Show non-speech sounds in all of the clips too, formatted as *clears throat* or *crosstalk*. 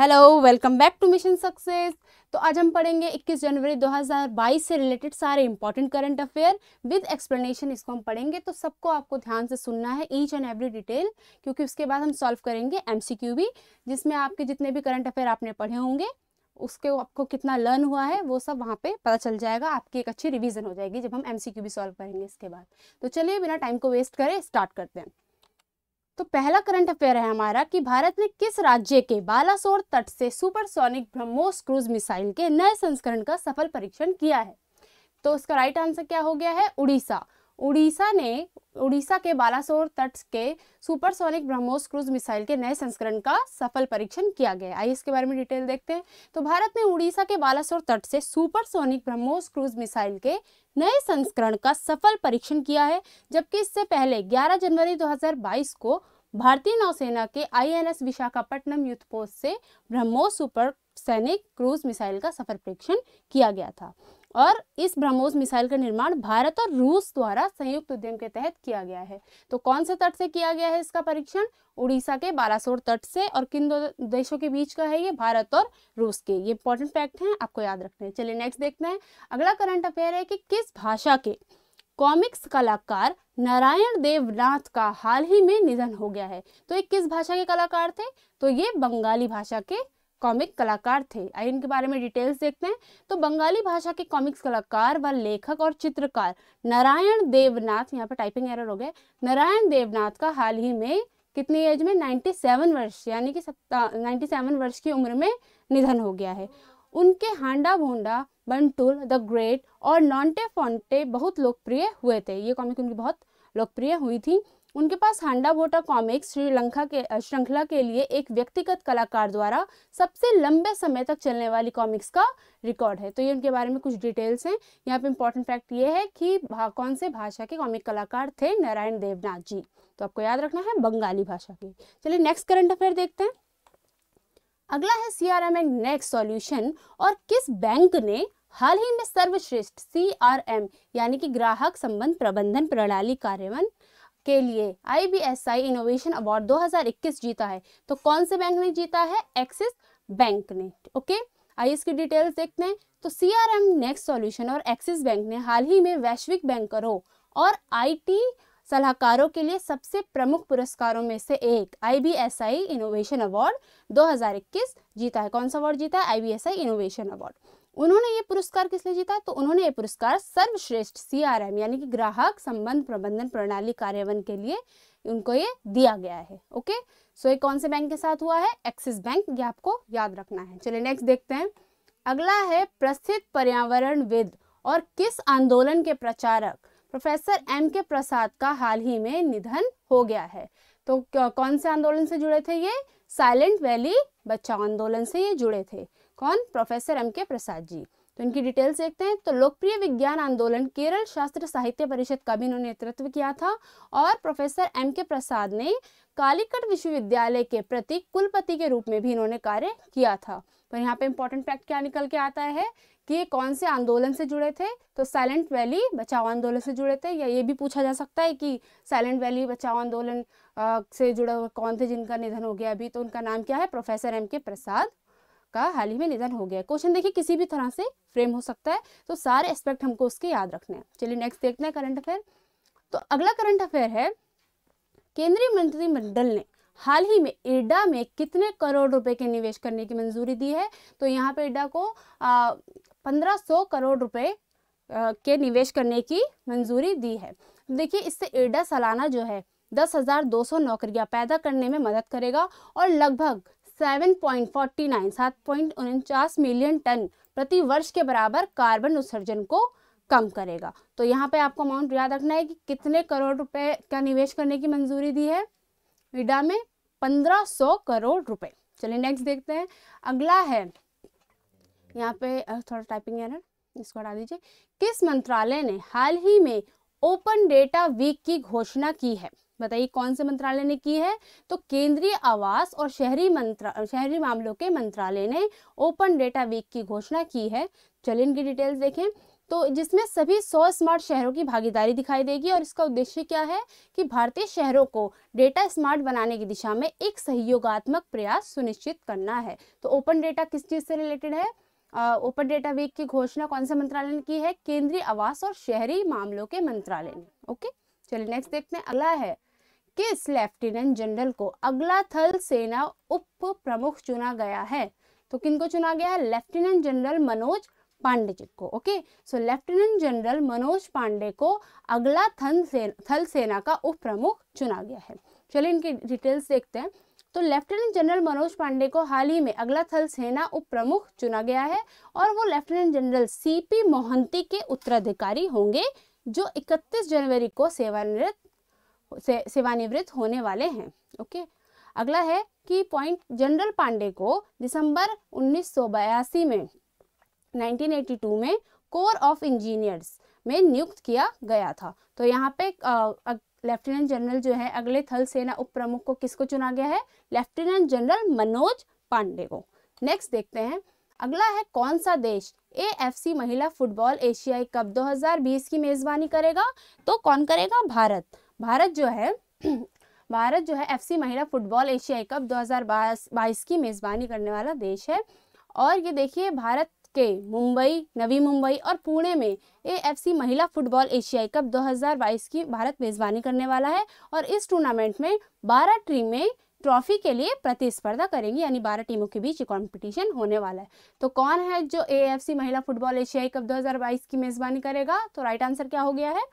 hello welcome back to mission success तो आज हम पढ़ेंगे 21 जनवरी 2022 से रिलेटेड सारे important current affair with explanation इसको हम पढ़ेंगे तो सबको आपको ध्यान से सुनना है ईच एंड एवरी डिटेल क्योंकि उसके बाद हम सॉल्व करेंगे एमसीक्यू भी जिसमें आपके जितने भी करंट अफेयर आपने पढ़े होंगे उसके आपको कितना लर्न हुआ है वो सब वहाँ पे पता चल जाएगा आपकी एक अच्छी रिविजन हो जाएगी जब हम एम भी सॉल्व करेंगे इसके बाद तो चलिए बिना टाइम को वेस्ट करें स्टार्ट करते हैं तो पहला करंट अफेयर है हमारा कि भारत ने किस राज्य के बालासोर तट से सुपरसोनिक ब्रह्मोस क्रूज मिसाइल के नए संस्करण का सफल परीक्षण किया है तो उसका राइट आंसर क्या हो गया है उड़ीसा उड़ीसा ने उड़ीसा के बालासोर तट के सुपरसोनिक ब्रह्मोस क्रूज मिसाइल के नए संस्करण का सफल परीक्षण किया गया आइए इसके बारे में डिटेल देखते हैं तो भारत ने उड़ीसा के बालासोर तट से सुपरसोनिक ब्रह्मोस क्रूज मिसाइल के नए संस्करण का सफल परीक्षण किया है जबकि इससे पहले 11 जनवरी 2022 को भारतीय नौसेना के आईएनएस विशाखापट्टनम युद्ध पोस्ट से BrahMos supersonic cruise missile का सफल परीक्षण किया गया था और इस ब्रह्मोस मिसाइल का निर्माण भारत और रूस द्वारा संयुक्त उद्यम के तहत किया गया है तो कौन से तट से किया गया है इसका परीक्षण उड़ीसा के बालासोर तट से और किन दो देशों के बीच का है ये भारत और रूस के ये इंपॉर्टेंट फैक्ट हैं आपको याद रखने हैं चलिए नेक्स्ट देखते हैं अगला करंट अफेयर है कि किस भाषा के कॉमिक्स कलाकार नारायण देवनाथ का हाल ही में निधन हो गया है तो ये किस भाषा के कलाकार थे तो ये बंगाली भाषा के कॉमिक कलाकार थे आइए इनके बारे में डिटेल्स देखते हैं तो बंगाली भाषा के कॉमिक्स कलाकार व लेखक और चित्रकार नारायण देवनाथ यहाँ पर टाइपिंग एरर हो गए नारायण देवनाथ का हाल ही में कितनी एज में 97 वर्ष यानी कि नाइन्टी सेवन वर्ष की उम्र में निधन हो गया है उनके हांडा भोंडा बंटुल द ग्रेट और नॉन्टे फोन्टे बहुत लोकप्रिय हुए थे ये कॉमिक उनकी बहुत लोकप्रिय हुई थी उनके पास हांडा भोटा कॉमिक्स श्रीलंका के श्रृंखला के लिए एक व्यक्तिगत कलाकार द्वारा सबसे लंबे समय तक चलने वाली कॉमिक्स का रिकॉर्ड है तो ये उनके बारे में कुछ डिटेल्स हैं यहाँ पे इम्पोर्टेंट फैक्ट ये है कि कौन से भाषा के कॉमिक कलाकार थे नारायण देवनाथ जी तो आपको याद रखना है बंगाली भाषा के चलिए नेक्स्ट करंट अफेयर देखते हैं अगला है C R M and next solution और किस बैंक ने हाल ही में सर्वश्रेष्ठ सी आर एम यानी कि ग्राहक संबंध प्रबंधन प्रणाली कार्यवन के लिए I B S I innovation award 2021 जीता है तो कौन से बैंक ने जीता है एक्सिस बैंक ने ओके आइए इसकी डिटेल्स देखते हैं तो C R M next solution और एक्सिस बैंक ने हाल ही में वैश्विक बैंकरों और टी सलाहकारों के लिए सबसे प्रमुख पुरस्कारों में से एक I B S I innovation award 2021 जीता है कौन सा अवार्ड जीता है I B S I innovation award उन्होंने ये पुरस्कार किस लिए जीता तो उन्होंने ये पुरस्कार सर्वश्रेष्ठ सीआरएम यानी कि ग्राहक संबंध प्रबंधन प्रणाली कार्यान्वयन के लिए उनको ये दिया गया है ओके सो ये कौन से बैंक के साथ हुआ है एक्सिस बैंक ये आपको याद रखना है चलिए नेक्स्ट देखते हैं अगला है प्रसिद्ध पर्यावरण विद और किस आंदोलन के प्रचारक प्रोफेसर एम के प्रसाद का हाल ही में निधन हो गया है तो कौन से आंदोलन से जुड़े थे ये साइलेंट वैली बच्चा आंदोलन से ये जुड़े थे कौन प्रोफेसर एम के प्रसाद जी तो इनकी डिटेल्स देखते हैं तो लोकप्रिय विज्ञान आंदोलन केरल शास्त्र साहित्य परिषद का भी इन्होंने नेतृत्व किया था और प्रोफेसर एम के प्रसाद ने कालीकट विश्वविद्यालय के प्रति कुलपति के रूप में भी इन्होंने कार्य किया था पर यहाँ पे इंपॉर्टेंट फैक्ट क्या निकल के आता है कि ये कौन से आंदोलन से जुड़े थे तो साइलेंट वैली बचाओ आंदोलन से जुड़े थे या ये भी पूछा जा सकता है कि साइलेंट वैली बचाओ आंदोलन से जुड़े हुए कौन थे जिनका निधन हो गया अभी तो उनका नाम क्या है प्रोफेसर एम के प्रसाद का हाल ही में निधन हो गया क्वेश्चन देखिए किसी भी तरह से फ्रेम हो सकता है तो सारे एस्पेक्ट हमको उसके याद रखने हैं चलिए नेक्स्ट देखते हैं करंट अफेयर तो अगला करंट अफेयर है केंद्रीय मंत्रिमंडल ने हाल ही में एडा में कितने करोड़ रुपए के निवेश करने की मंजूरी दी है तो यहाँ पे एडा को पंद्रह सौ करोड़ रुपए के निवेश करने की मंजूरी दी है तो देखिए इससे एडा सालाना जो है दस हज़ार दो सौ नौकरियाँ पैदा करने में मदद करेगा और लगभग सेवन पॉइंट फोर्टी नाइन सात पॉइंट उनचास मिलियन टन प्रति वर्ष के बराबर कार्बन उत्सर्जन को कम करेगा तो यहाँ पे आपको अमाउंट याद रखना है कि कितने करोड़ रुपए का निवेश करने की मंजूरी दी है इडा में पंद्रह सौ करोड़ रुपए चलिए नेक्स्ट देखते हैं अगला है यहाँ पे थोड़ा टाइपिंग एरर इसको हटा दीजिए किस मंत्रालय ने हाल ही में ओपन डेटा वीक की घोषणा की है बताइए कौन से मंत्रालय ने की है तो केंद्रीय आवास और शहरी मंत्रा शहरी मामलों के मंत्रालय ने ओपन डेटा वीक की घोषणा की है चलिए इनकी डिटेल्स देखें तो जिसमें सभी 100 स्मार्ट शहरों की भागीदारी दिखाई देगी और इसका उद्देश्य क्या है कि भारतीय शहरों को डेटा स्मार्ट बनाने की दिशा में एक सहयोगात्मक प्रयास सुनिश्चित करना है तो ओपन डेटा किस चीज़ से रिलेटेड है ओपन डेटा वीक की घोषणा कौन से मंत्रालय ने की है केंद्रीय आवास और शहरी मामलों के मंत्रालय ने ओके चलिए नेक्स्ट देखते हैं अगला है किस लेफ्टिनेंट जनरल को अगला थल सेना उप प्रमुख चुना गया है तो किनको चुना गया है लेफ्टिनेंट जनरल मनोज पांडे जी को okay so lieutenant general Manoj Pandey को अगला थल सेना थल सेना का उप प्रमुख चुना गया है चलिए इनकी डिटेल्स देखते हैं तो लेफ्टिनेंट जनरल मनोज पांडे को हाल ही में अगला थल सेना उप प्रमुख चुना गया है और वो लेफ्टिनेंट जनरल सीपी मोहंती के उत्तराधिकारी होंगे जो 31 जनवरी को सेवानिवृत्त से सेवानिवृत्त होने वाले हैं ओके अगला है कि पॉइंट जनरल पांडे को दिसंबर 1982 में 1982 में कोर ऑफ इंजीनियर्स में नियुक्त किया गया था तो यहाँ पे लेफ्टिनेंट जनरल जो है अगले थल सेना उप प्रमुख को किसको चुना गया है लेफ्टिनेंट जनरल मनोज पांडे को नेक्स्ट देखते हैं अगला है कौन सा देश ए एफ सी महिला फुटबॉल एशियाई कप 2020 की मेजबानी करेगा तो कौन करेगा भारत भारत जो है *clears throat* भारत जो है एफसी महिला फुटबॉल एशियाई कप 2022 की मेज़बानी करने वाला देश है और ये देखिए भारत के मुंबई नवी मुंबई और पुणे में ए एफ सी महिला फुटबॉल एशियाई कप 2022 की भारत मेज़बानी करने वाला है और इस टूर्नामेंट में 12 टीमें ट्रॉफी के लिए प्रतिस्पर्धा करेंगी यानी 12 टीमों के बीच ये कॉम्पिटिशन होने वाला है तो कौन है जो ए एफ सी महिला फुटबॉल एशियाई कप 2022 की मेज़बानी करेगा तो राइट आंसर क्या हो गया है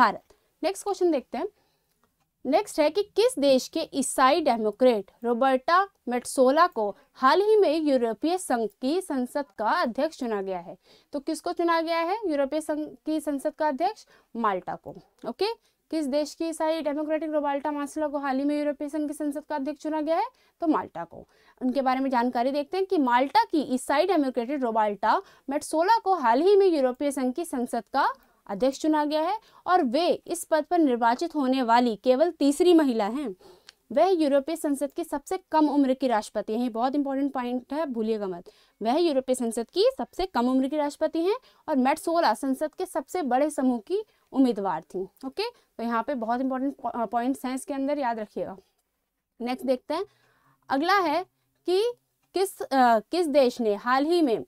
भारत नेक्स्ट क्वेश्चन देखते हैं नेक्स्ट है कि किस देश के ईसाई डेमोक्रेट रोबर्टा मेटसोला को हाल ही में यूरोपीय संघ की संसद का अध्यक्ष चुना गया है तो किसको चुना गया है यूरोपीय संघ की संसद का अध्यक्ष माल्टा को ओके किस देश की ईसाई डेमोक्रेटिक रोबाल्टा मार्सला को हाल ही में यूरोपीय संघ की संसद का अध्यक्ष चुना गया है तो माल्टा को उनके बारे में जानकारी देखते हैं कि माल्टा की ईसाई डेमोक्रेटिक रोबाल्टा मेटसोला को हाल ही में यूरोपीय संघ की संसद का अध्यक्ष चुना गया है और वे इस पद पर निर्वाचित होने वाली केवल तीसरी महिला हैं वह यूरोपीय संसद की सबसे कम उम्र की राष्ट्रपति हैं बहुत इंपॉर्टेंट पॉइंट है भूलिएगा मत वह यूरोपीय संसद की सबसे कम उम्र की राष्ट्रपति हैं और मेटसोला संसद के सबसे बड़े समूह की उम्मीदवार थी ओके तो यहाँ पे बहुत इंपॉर्टेंट पॉइंट्स हैं इसके अंदर याद रखिएगा नेक्स्ट देखते हैं अगला है कि किस आ, किस देश ने हाल ही में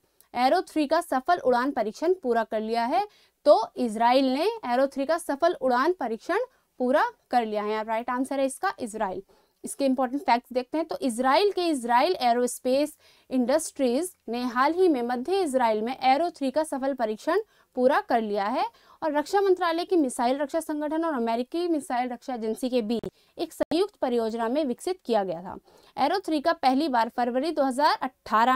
एरो थ्री का सफल उड़ान परीक्षण पूरा कर लिया है तो इसराइल ने एरो थ्री का सफल उड़ान परीक्षण पूरा कर लिया है राइट आंसर है इसका इसराइल इसके इंपॉर्टेंट फैक्ट्स देखते हैं तो इसराइल के इसराइल एरोस्पेस इंडस्ट्रीज ने हाल ही में मध्य इसराइल में एरो थ्री का सफल परीक्षण पूरा कर लिया है और रक्षा मंत्रालय की मिसाइल रक्षा संगठन और अमेरिकी मिसाइल रक्षा एजेंसी के बीच एक संयुक्त परियोजना में विकसित किया गया था एरो थ्री का पहली बार फरवरी दो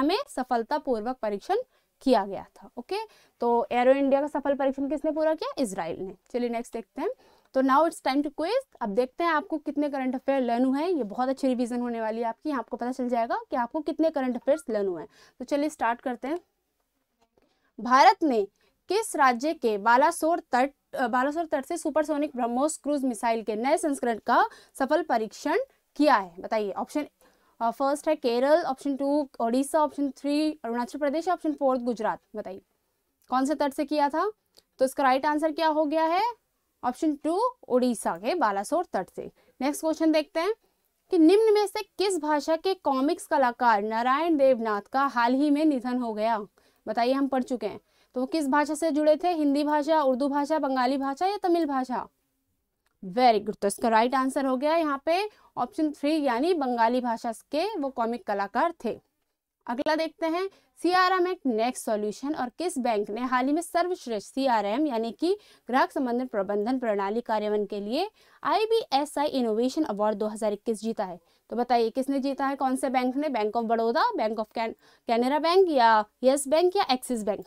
में सफलतापूर्वक परीक्षण किया गया था ओके तो एरो इंडिया का सफल परीक्षण किसने पूरा किया इसराइल ने चलिए नेक्स्ट देखते हैं तो now it's time to quiz अब देखते हैं आपको कितने करंट अफेयर लर्न हुए हैं ये बहुत अच्छी रिवीजन होने वाली है आपकी आपको पता चल जाएगा कि आपको कितने करंट अफेयर्स लर्न हुए हैं तो चलिए स्टार्ट करते हैं भारत ने किस राज्य के बालासोर तट बालासोर तट से सुपरसोनिक ब्रह्मोस क्रूज मिसाइल के नए संस्करण का सफल परीक्षण किया है बताइए ऑप्शन फर्स्ट uh, है Kerala option two Odisha option three Arunachal Pradesh option fourth Gujarat बताइए कौन से तट से किया था तो इसका राइट आंसर क्या हो गया है ऑप्शन टू उड़ीसा के बालासोर तट से नेक्स्ट क्वेश्चन देखते हैं कि निम्न में से किस भाषा के कॉमिक्स कलाकार नारायण देवनाथ का हाल ही में निधन हो गया बताइए हम पढ़ चुके हैं तो वो किस भाषा से जुड़े थे हिंदी भाषा उर्दू भाषा बंगाली भाषा या तमिल भाषा वेरी गुड तो इसका राइट आंसर हो गया यहाँ पे ऑप्शन थ्री यानी बंगाली भाषा के वो कॉमिक कलाकार थे अगला देखते हैं C M act next solution और किस बैंक ने हाल ही में सर्वश्रेष्ठ सी आर एम यानी कि ग्राहक संबंधन प्रबंधन प्रणाली कार्यान्वयन के लिए I B S I innovation award 2021 जीता है तो बताइए किसने जीता है कौन से बैंक ने bank of Baroda bank of Canara bank या येस बैंक या Axis bank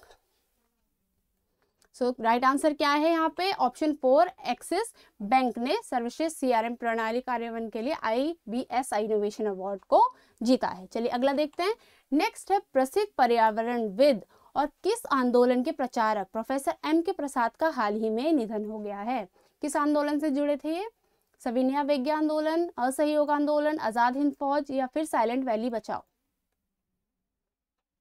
so right answer क्या है यहाँ पे ऑप्शन फोर एक्सिस बैंक ने सर्वश्रेष्ठ सीआरएम प्रणाली कार्यान्वयन के लिए I B S I innovation award को जीता है चलिए अगला देखते हैं नेक्स्ट है प्रसिद्ध पर्यावरण विद और किस आंदोलन के प्रचारक प्रोफेसर एम के प्रसाद का हाल ही में निधन हो गया है किस आंदोलन से जुड़े थे ये सविनिया वैज्ञान आंदोलन असहयोग आंदोलन आजाद हिंद फौज या फिर साइलेंट वैली बचाओ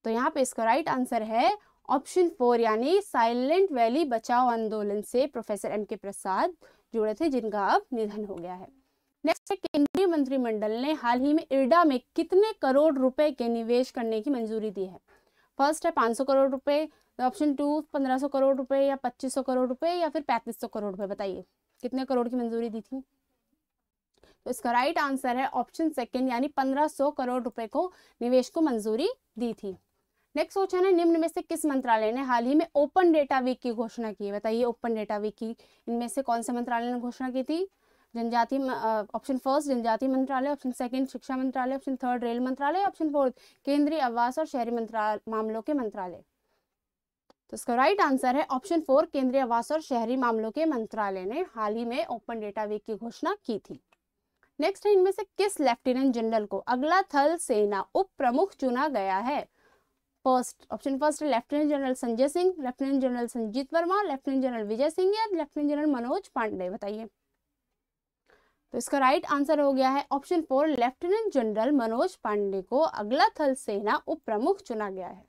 तो यहाँ पे इसका राइट आंसर है ऑप्शन फोर यानी साइलेंट वैली बचाओ आंदोलन से प्रोफेसर एम के प्रसाद जुड़े थे जिनका अब निधन हो गया है नेक्स्ट केंद्रीय मंत्रिमंडल ने हाल ही में इरडा में कितने करोड़ रुपए के निवेश करने की मंजूरी दी है फर्स्ट है 500 करोड़ रुपए ऑप्शन टू 1500 करोड़ रुपए या 2500 करोड़ रुपए या फिर 3500 करोड़ रुपए बताइए कितने करोड़ की मंजूरी दी थी तो इसका राइट आंसर है ऑप्शन सेकेंड यानी 1500 करोड़ रुपए को निवेश को मंजूरी दी थी नेक्स्ट क्वेश्चन है निम्न में से किस मंत्रालय ने हाल ही में ओपन डेटा वीक की घोषणा की है बताइए ओपन डेटा वीक की इनमें से कौन से मंत्रालय ने घोषणा की थी जनजाति ऑप्शन फर्स्ट जनजाति मंत्रालय ऑप्शन सेकंड शिक्षा मंत्रालय ऑप्शन थर्ड रेल मंत्रालय ऑप्शन फोर्थ केंद्रीय आवास और शहरी मंत्रालय मामलों के मंत्रालय तो इसका राइट आंसर है ऑप्शन फोर केंद्रीय आवास और शहरी मामलों के मंत्रालय ने हाल ही में ओपन डेटा वीक की घोषणा की थी नेक्स्ट है इनमें से किस लेफ्टिनेंट जनरल को अगला थल सेना उप प्रमुख चुना गया है first option first lieutenant general Sanjay Singh lieutenant general Sanjeet Verma lieutenant general Vijay Singh या लेफ्टिनेंट जनरल मनोज पांडे बताइए तो इसका राइट आंसर हो गया है option four lieutenant general Manoj Pandey को अगला थल सेना उप प्रमुख चुना गया है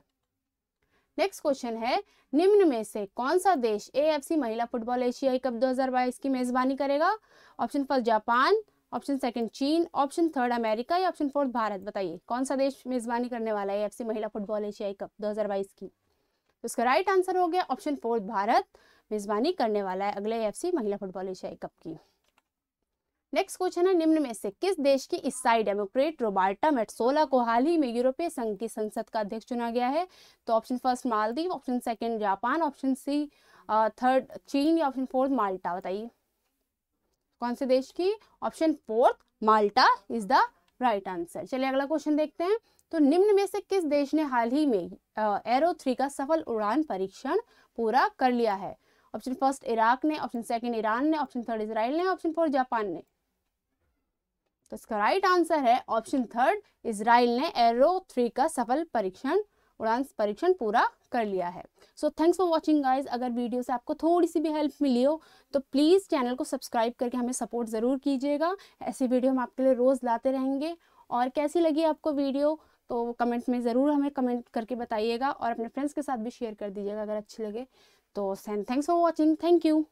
नेक्स्ट क्वेश्चन है निम्न में से कौन सा देश एएफसी महिला फुटबॉल एशियाई कप 2022 की मेजबानी करेगा option first Japan option second चीन ऑप्शन थर्ड अमेरिका या ऑप्शन फोर्थ भारत बताइए कौन सा देश मेजबानी करने वाला है एफसी महिला फुटबॉल एशियाई कप 2022 की तो इसका राइट आंसर हो गया ऑप्शन फोर्थ भारत मेजबानी करने वाला है अगले एफ महिला फुटबॉल एशियाई कप की नेक्स्ट क्वेश्चन है निम्न में से किस देश की ईसाई डेमोक्रेट रोबार्टा मेटसोला को हाल ही में यूरोपीय संघ की संसद का अध्यक्ष चुना गया है तो option first Maldives option second Japan option C third चीन या ऑप्शन फोर्थ माल्टा बताइए कौन से देश की option fourth Malta is the right answer चलिए अगला क्वेश्चन देखते हैं तो निम्न में से किस देश ने हाल ही में एरो थ्री का सफल उड़ान परीक्षण पूरा कर लिया है ऑप्शन फर्स्ट इराक ने ऑप्शन सेकंड ईरान ने ऑप्शन थर्ड इसराइल ने ऑप्शन फोर्थ जापान ने तो इसका राइट आंसर है ऑप्शन थर्ड इसराइल ने एरो थ्री का सफल परीक्षण उड़ान परीक्षण पूरा कर लिया है so thanks for watching guys अगर वीडियो से आपको थोड़ी सी भी हेल्प मिली हो तो प्लीज़ चैनल को सब्सक्राइब करके हमें सपोर्ट ज़रूर कीजिएगा ऐसी वीडियो हम आपके लिए रोज़ लाते रहेंगे और कैसी लगी आपको वीडियो तो कमेंट में ज़रूर हमें कमेंट करके बताइएगा और अपने फ्रेंड्स के साथ भी शेयर कर दीजिएगा अगर अच्छी लगे तो सैन thanks for watching thank you